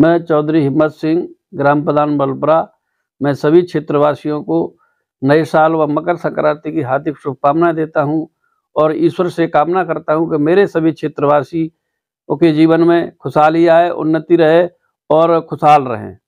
मैं चौधरी हिम्मत सिंह ग्राम प्रधान बलपुरा मैं सभी क्षेत्रवासियों को नए साल व मकर संक्रांति की हार्दिक शुभकामनाएं देता हूं और ईश्वर से कामना करता हूं कि मेरे सभी क्षेत्रवासी के जीवन में खुशहाली आए उन्नति रहे और खुशहाल रहें